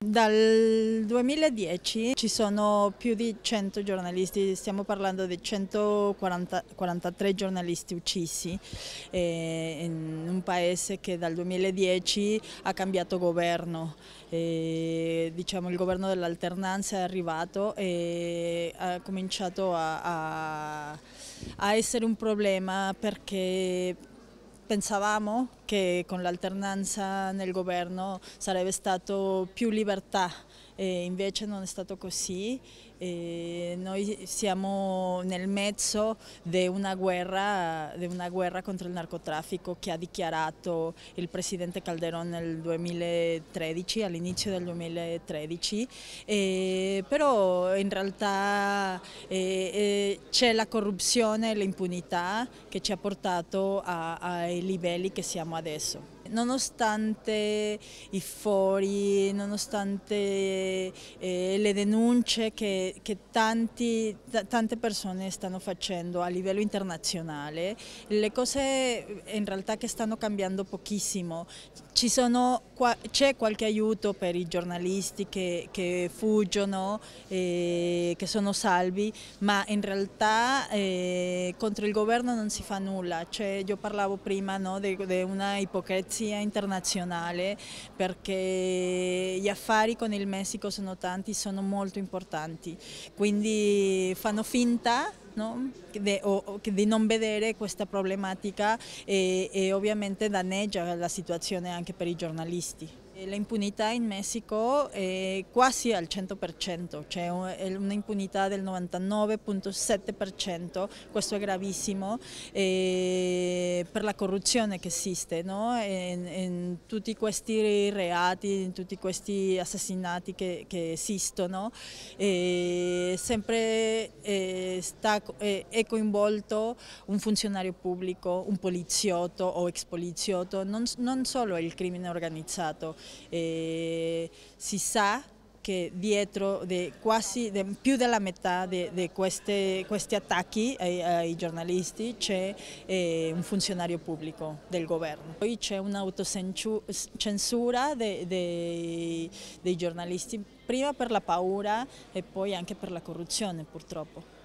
Dal 2010 ci sono più di 100 giornalisti, stiamo parlando di 143 giornalisti uccisi eh, in un paese che dal 2010 ha cambiato governo. Eh, diciamo, il governo dell'alternanza è arrivato e ha cominciato a, a, a essere un problema perché pensavamo che con l'alternanza nel governo sarebbe stato più libertà e invece non è stato così. E noi siamo nel mezzo di una, guerra, di una guerra contro il narcotraffico che ha dichiarato il presidente Calderón nel 2013, all'inizio del 2013, e però in realtà c'è la corruzione e l'impunità che ci ha portato ai livelli che siamo adesso nonostante i fori, nonostante eh, le denunce che, che tanti, tante persone stanno facendo a livello internazionale, le cose eh, in realtà che stanno cambiando pochissimo. c'è qualche aiuto per i giornalisti che, che fuggono, eh, che sono salvi, ma in realtà eh, contro il governo non si fa nulla. Cioè, io parlavo prima no, di una ipocrisia sia internazionale perché gli affari con il Messico sono tanti, sono molto importanti, quindi fanno finta No? Di, o, di, non vedere questa problematica e, e ovviamente danneggia la situazione anche per i giornalisti. Eh, L'impunità in Messico è eh, quasi al 100%, c'è cioè un'impunità del 99.7%, questo è gravissimo eh, per la corruzione che esiste no? in, in, tutti questi reati, in tutti questi assassinati che, che esistono, eh, sempre eh, sta, eh, è coinvolto un funzionario pubblico, un poliziotto o ex poliziotto, non, non solo il crimine organizzato eh, si sa che dietro de quasi de più della metà di questi attacchi ai, ai giornalisti c'è eh, un funzionario pubblico del governo. Poi c'è un'autocensura dei giornalisti, prima per la paura e poi anche per la corruzione purtroppo.